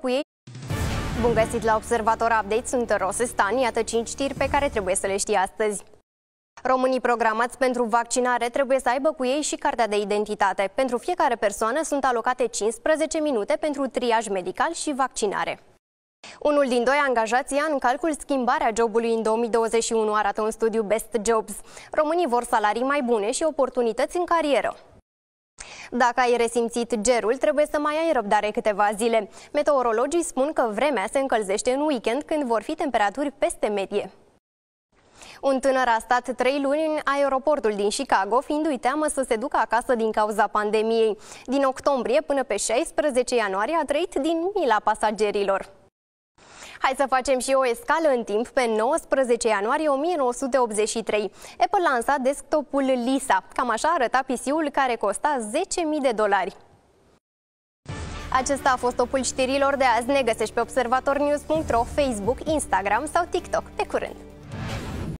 cu ei. Bun găsit la Observator Update, sunt Rose Stan, iată 5 știri pe care trebuie să le știi astăzi. Românii programați pentru vaccinare trebuie să aibă cu ei și cartea de identitate. Pentru fiecare persoană sunt alocate 15 minute pentru triaj medical și vaccinare. Unul din doi angajați ia în calcul schimbarea jobului în 2021, arată un studiu Best Jobs. Românii vor salarii mai bune și oportunități în carieră. Dacă ai resimțit gerul, trebuie să mai ai răbdare câteva zile. Meteorologii spun că vremea se încălzește în weekend când vor fi temperaturi peste medie. Un tânăr a stat trei luni în aeroportul din Chicago, fiindu-i teamă să se ducă acasă din cauza pandemiei. Din octombrie până pe 16 ianuarie a trăit din mila pasagerilor. Hai să facem și o escală în timp pe 19 ianuarie 1983. Apple lansa desktopul Lisa. Cam așa arăta PC-ul care costa 10.000 de dolari. Acesta a fost topul știrilor de azi. Ne găsești pe observatornews.ro, Facebook, Instagram sau TikTok. Pe curând!